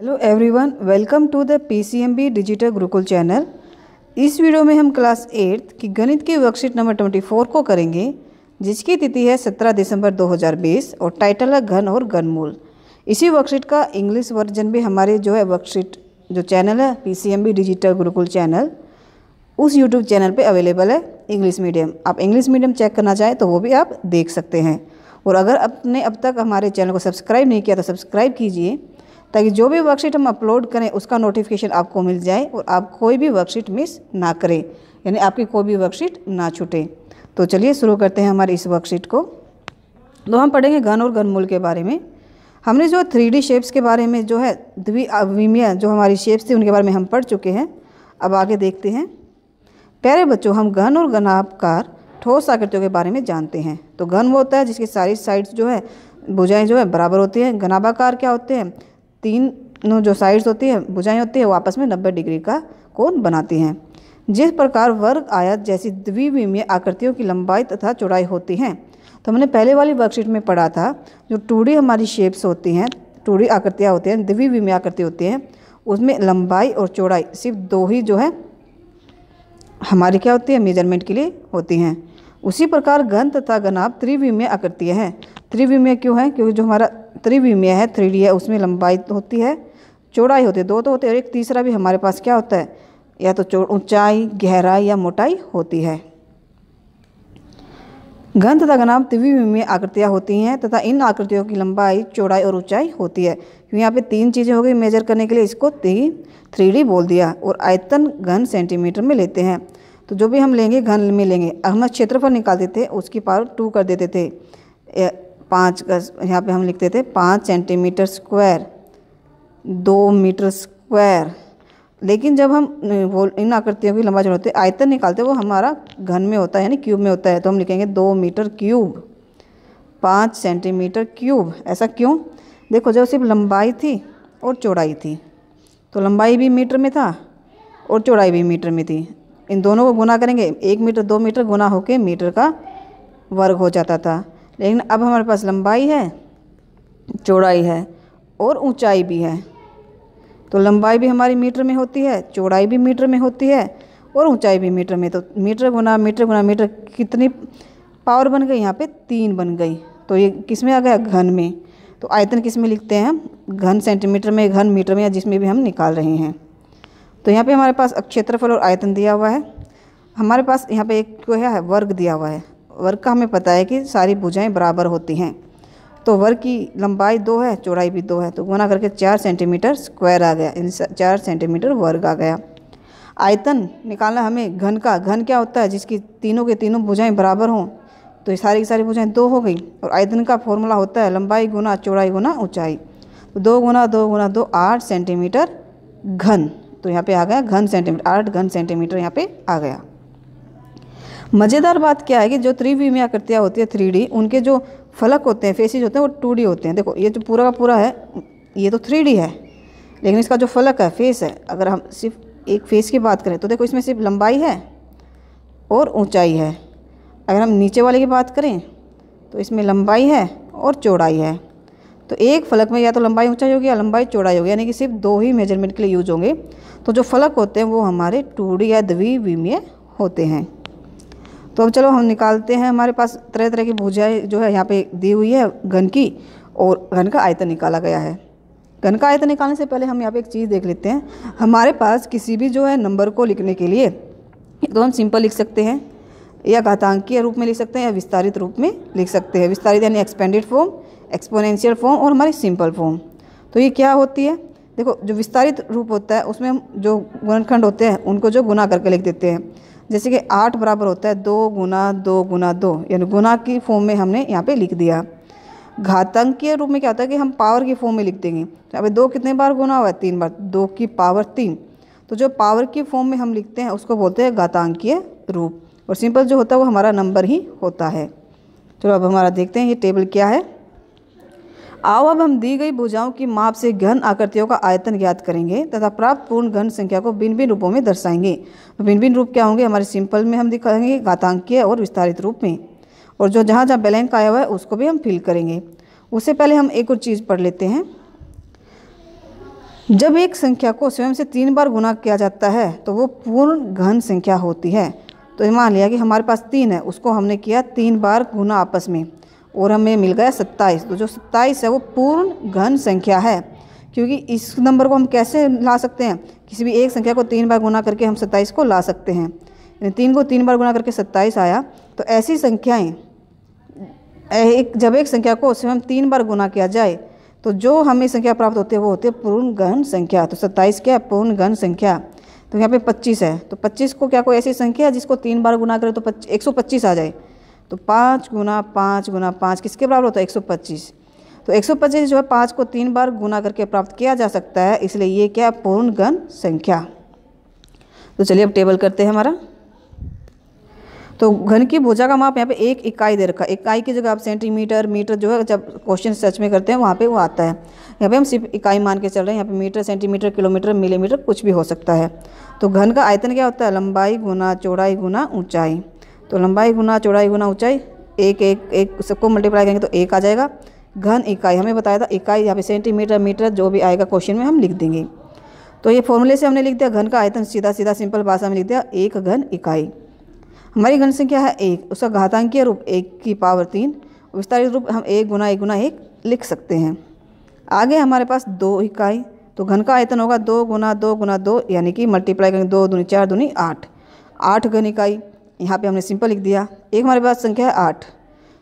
hello everyone welcome to the PCMB digital Gurukul channel इस video में हम क्लास एट्थ की गणित की वर्कशीट नंबर ट्वेंटी फोर को करेंगे जिसकी तिथि है सत्रह दिसंबर दो हज़ार बीस और टाइटल है घन और घनमूल इसी वर्कशीट का इंग्लिश वर्जन भी हमारे जो है वर्कशीट जो चैनल है पीसीएमबी डिजिटल गुरुकुल चैनल उस यूट्यूब चैनल पर अवेलेबल है इंग्लिश मीडियम आप इंग्लिश मीडियम चेक करना चाहें तो वो भी आप देख सकते हैं और अगर अपने अब तक हमारे चैनल को सब्सक्राइब नहीं किया तो सब्सक्राइब कीजिए ताकि जो भी वर्कशीट हम अपलोड करें उसका नोटिफिकेशन आपको मिल जाए और आप कोई भी वर्कशीट मिस ना करें यानी आपकी कोई भी वर्कशीट ना छूटे तो चलिए शुरू करते हैं हमारी इस वर्कशीट को तो हम पढ़ेंगे घन और घनमूल के बारे में हमने जो थ्री डी शेप्स के बारे में जो है द्विविमीय जो हमारी शेप्स थी उनके बारे में हम पढ़ चुके हैं अब आगे देखते हैं प्यारे बच्चों हम घन और घनापकार ठोस आकृतियों के बारे में जानते हैं तो घन वो होता है जिसकी सारी साइड्स जो है भुजाएं जो है बराबर होती हैं घनाभाकार क्या होते हैं तीन जो साइड्स होती हैं भुजाएं होती है वो आपस में नब्बे डिग्री का कोण बनाती हैं जिस प्रकार वर्ग आयत जैसी द्विविमीय आकृतियों की लंबाई तथा चौड़ाई होती हैं तो हमने पहले वाली वर्कशीट में पढ़ा था जो टूडी हमारी शेप्स होती हैं टूडी आकृतियाँ होती हैं द्विविमीय आकृति होती हैं उसमें लंबाई और चौड़ाई सिर्फ दो ही जो है हमारी क्या होती है मेजरमेंट के लिए होती हैं उसी प्रकार घन तथा घनाभ त्रिविमीय आकृतियाँ हैं त्रिविमय क्यों है क्योंकि जो हमारा त्रिविमय है थ्री है उसमें लंबाई तो होती है चौड़ाई होती है दो तो होते हैं और एक तीसरा भी हमारे पास क्या होता है या तो ऊंचाई गहराई या मोटाई होती है घन तथा घनाम त्रिविमय आकृतियाँ होती हैं तथा इन आकृतियों की लंबाई चौड़ाई और ऊंचाई होती है क्योंकि यहाँ पे तीन चीज़ें हो गई मेजर करने के लिए इसको तीन थ्री बोल दिया और आयतन घन सेंटीमीटर में लेते हैं तो जो भी हम लेंगे घन में लेंगे हम क्षेत्रफल निकालते थे उसकी पावर टू कर देते थे पाँच गज यहाँ पे हम लिखते थे पाँच सेंटीमीटर स्क्वायर दो मीटर स्क्वायर लेकिन जब हम वो इन आकृतियों की लंबा चौड़ाते आयतन निकालते वो हमारा घन में होता है यानी क्यूब में होता है तो हम लिखेंगे दो मीटर क्यूब पाँच सेंटीमीटर क्यूब ऐसा क्यों देखो जब सिर्फ लंबाई थी और चौड़ाई थी तो लंबाई भी मीटर में था और चौड़ाई भी मीटर में थी इन दोनों को गुना करेंगे एक मीटर दो मीटर गुना होकर मीटर का वर्ग हो जाता था लेकिन अब हमारे पास लंबाई है चौड़ाई है और ऊंचाई भी है तो लंबाई भी हमारी मीटर में होती है चौड़ाई भी मीटर में होती है और ऊंचाई भी मीटर में तो मीटर गुना मीटर गुना मीटर कितनी पावर बन गई यहाँ पे तीन बन गई तो ये किस में आ गया घन में तो आयतन किस में लिखते हैं हम घन सेंटीमीटर में घन मीटर में या जिसमें भी हम निकाल रहे हैं तो यहाँ पर हमारे पास क्षेत्रफल और आयतन दिया हुआ है हमारे पास यहाँ पर एक जो है वर्ग दिया हुआ है वर्ग का हमें पता है कि सारी भुजाएं बराबर होती हैं तो वर्ग की लंबाई दो है चौड़ाई भी दो है तो गुना करके चार सेंटीमीटर स्क्वायर आ गया चार सेंटीमीटर वर्ग आ गया आयतन निकालना हमें घन का घन क्या होता है जिसकी तीनों के तीनों भुजाएं बराबर हों तो सारी की सारी भुजाएं दो हो गई और आयतन का फॉर्मूला होता है लंबाई गुना चौड़ाई गुना ऊंचाई तो दो गुना दो गुना दो आठ सेंटीमीटर घन तो यहाँ पे आ गया घन सेंटीमीटर आठ घन सेंटीमीटर यहाँ पे आ गया मज़ेदार बात क्या है कि जो त्रिवी में आकृतियाँ होती है थ्री उनके जो फलक होते हैं फेसिस होते हैं वो टू होते हैं देखो ये जो पूरा का पूरा है ये तो थ्री है लेकिन इसका जो फलक है फेस है अगर हम सिर्फ एक फेस की बात करें तो देखो इसमें सिर्फ लंबाई है और ऊंचाई है अगर हम नीचे वाले की बात करें तो इसमें लंबाई है और चौड़ाई है तो एक फलक में या तो लंबाई ऊंचाई होगी या लंबाई चौड़ाई होगी यानी कि सिर्फ दो ही मेजरमेंट के लिए यूज होंगे तो जो फलक होते हैं वो हमारे टूडी या द्विवीमीय होते हैं तो अब चलो हम निकालते हैं हमारे पास तरह तरह की भुजाएं जो है यहाँ पे दी हुई है घन की और घन का आयतन निकाला गया है घन का आयतन निकालने से पहले हम यहाँ पे एक चीज़ देख लेते हैं हमारे पास किसी भी जो है नंबर को लिखने के लिए एक तो हम सिंपल लिख सकते हैं या घातांकीय रूप में लिख सकते हैं या विस्तारित रूप में लिख सकते हैं विस्तारित यानी एक्सपेंडेड फॉर्म एक्सपोनेंशियल फॉर्म और हमारी सिंपल फॉर्म तो ये क्या होती है देखो जो विस्तारित रूप होता है उसमें जो गुणनखंड होते हैं उनको जो गुना करके लिख देते हैं जैसे कि आठ बराबर होता है दो गुना दो गुना दो यानी गुना की फॉर्म में हमने यहाँ पे लिख दिया घातंक के रूप में क्या होता है कि हम पावर की फॉर्म में लिख देंगे तो अभी दो कितने बार गुना हुआ है तीन बार दो की पावर तीन तो जो पावर की फॉर्म में हम लिखते हैं उसको बोलते हैं घातांकीय रूप और सिंपल जो होता है वो हमारा नंबर ही होता है चलो अब हमारा देखते हैं ये टेबल क्या है आओ अब हम दी गई भुजाओं की माप से घन आकृतियों का आयतन ज्ञात करेंगे तथा प्राप्त पूर्ण घन संख्या को भिन्न भिन्न रूपों में दर्शाएंगे तो भिन्न भिन्न रूप क्या होंगे हमारे सिंपल में हम दिखाएंगे घातांकीय और विस्तारित रूप में और जो जहाँ जहाँ ब्लैंक आया हुआ है उसको भी हम फिल करेंगे उससे पहले हम एक और चीज़ पढ़ लेते हैं जब एक संख्या को स्वयं से तीन बार गुना किया जाता है तो वो पूर्ण घन संख्या होती है तो मान लिया कि हमारे पास तीन है उसको हमने किया तीन बार गुना आपस में और हमें मिल गया सत्ताईस तो जो सत्ताईस है वो पूर्ण घन संख्या है क्योंकि इस नंबर को हम कैसे ला सकते हैं किसी भी एक संख्या को तीन बार गुना करके हम सत्ताईस को ला सकते हैं यानी तीन को तीन बार गुना करके सत्ताईस आया तो ऐसी संख्याएं एक जब एक संख्या को स्वयं तीन बार गुना किया जाए तो जो हमें संख्या प्राप्त होती है वो होती है पूर्ण गहन संख्या तो सत्ताईस क्या है पूर्ण गहन संख्या तो यहाँ पे पच्चीस है तो पच्चीस को क्या कोई ऐसी संख्या है जिसको तीन बार गुना करें तो एक सौ पच्चीस आ जाए तो पाँच गुना पाँच गुना पाँच किसके बराबर होता है एक सौ पच्चीस तो एक सौ पच्चीस जो है पाँच को तीन बार गुना करके प्राप्त किया जा सकता है इसलिए ये क्या पूर्ण गण संख्या तो चलिए अब टेबल करते हैं हमारा तो घन की भुजा का माप यहाँ पे एक इकाई दे रखा है इकाई की जगह आप सेंटीमीटर मीटर जो है जब क्वेश्चन सर्च में करते हैं वहाँ पे वो आता है यहाँ पे हम सिर्फ इकाई मान के चल रहे हैं यहाँ पे मीटर सेंटीमीटर किलोमीटर मिलीमीटर कुछ भी हो सकता है तो घन का आयतन क्या होता है लंबाई गुना चौड़ाई गुना ऊंचाई तो लंबाई गुना चौड़ाई गुना ऊंचाई एक एक एक सबको मल्टीप्लाई करेंगे तो एक आ जाएगा घन इकाई हमें बताया था इकाई यहाँ पे सेंटीमीटर मीटर जो भी आएगा क्वेश्चन में हम लिख देंगे तो ये फॉर्मूले से हमने लिख दिया घन का आयतन सीधा सीधा सिंपल भाषा में लिख दिया एक घन इकाई हमारी घन संख्या है एक उसका घातांकीय रूप एक की पावर तीन विस्तारित रूप हम एक गुना एक गुना एक लिख सकते हैं आगे हमारे पास दो इकाई तो घन का आयतन होगा दो गुना दो गुना दो यानी कि मल्टीप्लाई करेंगे दो दूनी चार दूनी आठ आठ घन इकाई यहाँ पे हमने सिंपल लिख दिया एक हमारे पास संख्या है आठ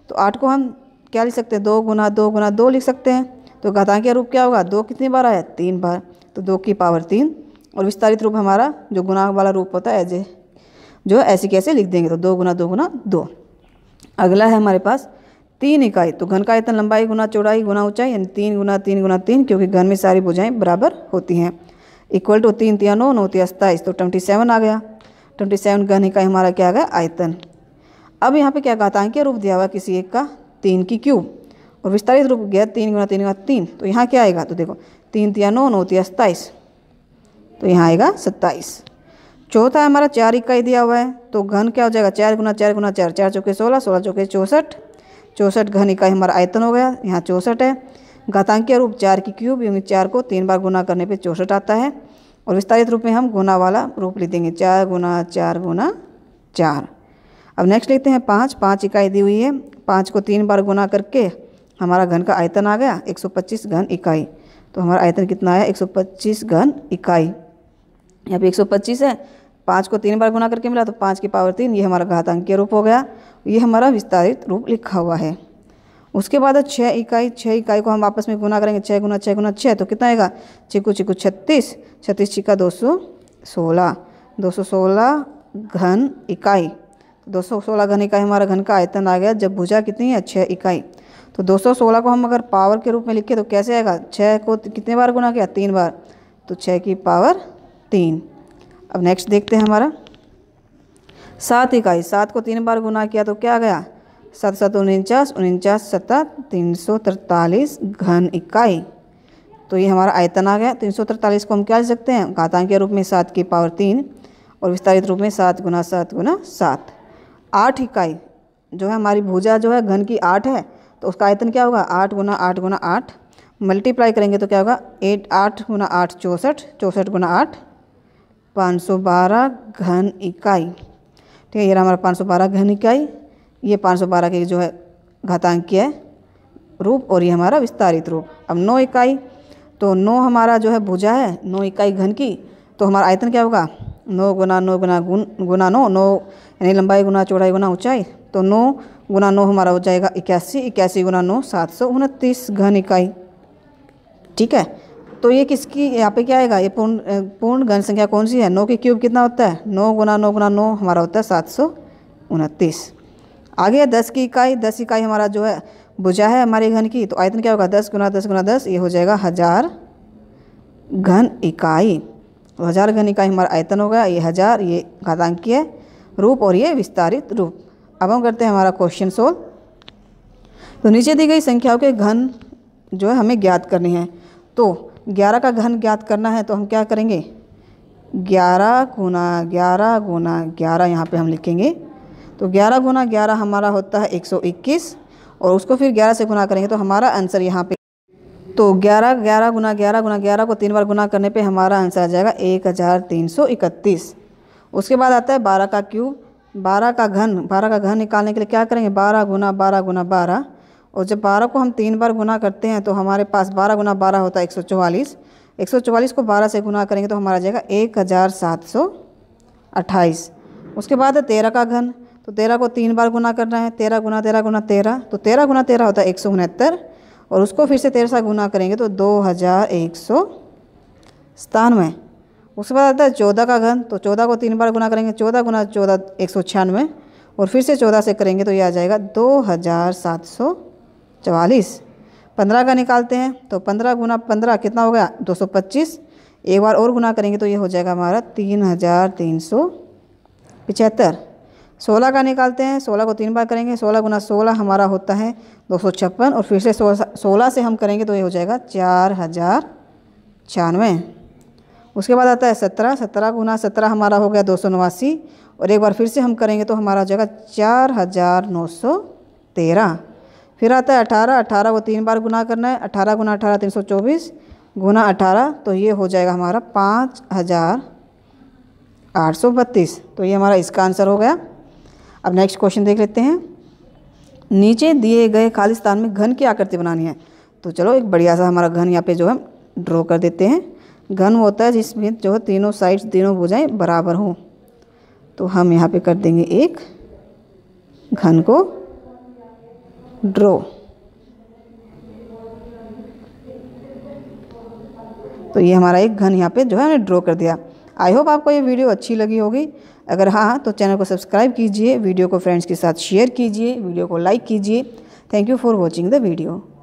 तो आठ को हम क्या लिख सकते हैं दो गुना दो गुना दो लिख सकते हैं तो घाता का रूप क्या होगा दो कितनी बार आया तीन बार तो दो की पावर तीन और विस्तारित रूप हमारा जो गुना वाला रूप होता है एज जो ऐसे कैसे लिख देंगे तो दो गुना दो गुना दो अगला है हमारे पास तीन इकाई तो घन का इतना लंबाई गुना चौड़ाई गुना ऊंचाई यानी तीन गुना तीन गुना तीन क्योंकि घन में सारी भुजाएं बराबर होती हैं इक्वल टू तीन तिया नौ नौ तिया सत्ताईस तो ट्वेंटी सेवन आ गया ट्वेंटी सेवन गहने का हमारा क्या गया आयतन अब यहाँ पे क्या कि रूप दिया हुआ किसी एक का तीन की क्यूब और विस्तारित रूप गया तीन गुना तीन गुना तीन तो यहाँ क्या आएगा तो देखो तीन तिया नौ नौ तिया सत्ताईस तो यहाँ आएगा सत्ताईस चौथा है हमारा चार इकाई दिया हुआ है तो घन क्या हो जाएगा चार गुना चार गुना चार चार चौके सोलह सोलह चौके चौंसठ चौंसठ घन इकाई हमारा आयतन हो गया यहाँ चौंसठ है घातांकीय रूप चार की क्यूब यानी चार को तीन बार गुना करने पे चौंसठ आता है और विस्तारित रूप में हम गुना वाला रूप लिख देंगे चार गुना चार गुना चार अब नेक्स्ट लिखते हैं पाँच पाँच इकाई दी हुई है पाँच को तीन बार गुना करके हमारा घन का आयतन आ गया 125 घन इकाई तो हमारा आयतन कितना आया 125 घन इकाई यहाँ पे 125 है पाँच को तीन बार गुना करके मिला तो पाँच की पावर तीन ये हमारा घातांकीय रूप हो गया ये हमारा विस्तारित रूप लिखा हुआ है उसके बाद छः इकाई छः इकाई को हम आपस में गुना करेंगे छः गुना छः गुना छः तो कितना आएगा चिकू चिकू छत्तीस छत्तीस छिका दो सौ सोलह दो सौ सोलह घन इकाई दो सौ सोलह घन इकाई हमारा घन का आयतन आ गया जब भुजा कितनी है छः इकाई तो दो सौ सोलह को हम अगर पावर के रूप में लिखें तो कैसे आएगा छः को कितने बार गुना किया तीन बार तो छः की पावर तीन अब नेक्स्ट देखते हैं हमारा सात इकाई सात को तीन बार गुना किया तो क्या गया सात सात उनचास उनचास सतह तीन सौ तरतालीस घन इकाई तो ये हमारा आयतन आ गया तीन सौ तरतालीस को हम क्या लिख सकते हैं घातांक के रूप में सात की पावर तीन और विस्तारित रूप में सात गुना सात गुना सात आठ इकाई जो है हमारी भुजा जो है घन की आठ है तो उसका आयतन क्या होगा आठ गुना आठ गुना आठ मल्टीप्लाई करेंगे तो क्या होगा एट आठ गुना आठ चौंसठ चौंसठ गुना आठ पाँच सौ बारह घन इकाई ठीक है ये हमारा पाँच सौ बारह घन इकाई ये पाँच सौ बारह की जो है घातांकीय रूप और ये हमारा विस्तारित रूप अब नौ इकाई तो नौ हमारा जो है भुजा है नौ इकाई घन की तो हमारा आयतन क्या होगा नौ गुना नौ गुना गुन गुना नौ नौ यानी लंबाई गुना चौड़ाई गुना ऊंचाई तो नौ गुना नौ हमारा हो जाएगा इक्यासी इक्यासी गुना नौ सात सौ उनतीस घन इकाई ठीक है तो ये किसकी यहाँ पे क्या आएगा ये पूर्ण पूर्ण घन संख्या कौन सी है नौ की क्यूब कितना होता है नौ गुना नौ गुना नौ हमारा होता है सात सौ उनतीस आगे दस की इकाई दस इकाई हमारा जो है भुजा है हमारे घन की तो आयतन क्या होगा दस गुना दस गुना दस ये हो जाएगा हज़ार घन इकाई तो हज़ार घन इकाई हमारा आयतन होगा ये हज़ार ये घातांकीय रूप और ये विस्तारित रूप अब हम करते हैं हमारा क्वेश्चन सोल्व तो नीचे दी गई संख्याओं के घन जो है हमें ज्ञात करनी है तो ग्यारह का घन ज्ञात करना है तो हम क्या करेंगे ग्यारह गुना ग्यारह गुना ग्यारह यहाँ पे हम लिखेंगे तो ग्यारह गुना ग्यारह हमारा होता है एक सौ इक्कीस और उसको फिर ग्यारह से गुना करेंगे तो हमारा आंसर यहाँ पे तो ग्यारह ग्यारह गुना ग्यारह गुना ग्यारह को तीन बार गुना करने पे हमारा आंसर आ जाएगा एक हज़ार तीन सौ इकतीस उसके बाद आता है बारह का क्यूब बारह का घन बारह का घन निकालने के लिए क्या करेंगे बारह गुना बारह गुना बारह और जब बारह को हम तीन बार गुना करते हैं तो हमारे पास बारह गुना बारह होता है एक सौ एक सौ को बारह से गुना करेंगे तो हमारा जाएगा एक हज़ार सात सौ अट्ठाईस उसके बाद है तेरह का घन तो तेरह को तीन बार गुना करना है तेरह गुना तेरह गुना तेरह तो तेरह गुना तेरह होता है एक सौ उनहत्तर और उसको फिर से तेरह सा गुना करेंगे तो दो हज़ार एक सौ सतानवे उसके बाद आता है चौदह का घन तो चौदह को तीन बार गुना करेंगे चौदह गुना चौदह एक सौ छियानवे और फिर से चौदह से करेंगे तो ये आ जाएगा दो हज़ार सात सौ चवालीस पंद्रह का निकालते हैं तो पंद्रह गुना पंद्रह कितना हो गया दो सौ पच्चीस एक बार और गुना करेंगे तो ये हो जाएगा हमारा तीन हज़ार तीन सौ पचहत्तर सोलह का निकालते हैं सोलह को तीन बार करेंगे सोलह गुना सोलह हमारा होता है दो सौ छप्पन और फिर से सोलह से हम करेंगे तो ये हो जाएगा चार हज़ार छियानवे उसके बाद आता है सत्रह सत्रह गुना सत्रह हमारा हो गया दो सौ नवासी और एक बार फिर से हम करेंगे तो हमारा हो जाएगा चार हज़ार नौ सौ तेरह फिर आता है अठारह अठारह को तीन बार गुना करना है अठारह गुना अठारह तीन सौ चौबीस गुना अठारह तो ये हो जाएगा हमारा पाँच हज़ार आठ सौ बत्तीस तो ये हमारा इसका आंसर हो गया अब नेक्स्ट क्वेश्चन देख लेते हैं नीचे दिए गए खाली स्थान में घन की आकृति बनानी है तो चलो एक बढ़िया सा हमारा घन यहाँ पे जो है ड्रॉ कर देते हैं घन वो होता है जिसमें जो है तीनों साइड तीनों भुजाएं बराबर हों तो हम यहाँ पे कर देंगे एक घन को ड्रॉ तो ये हमारा एक घन यहाँ पे जो है हमने ड्रॉ कर दिया आई होप आपको ये वीडियो अच्छी लगी होगी अगर हाँ तो चैनल को सब्सक्राइब कीजिए वीडियो को फ्रेंड्स के साथ शेयर कीजिए वीडियो को लाइक कीजिए thank you for watching the video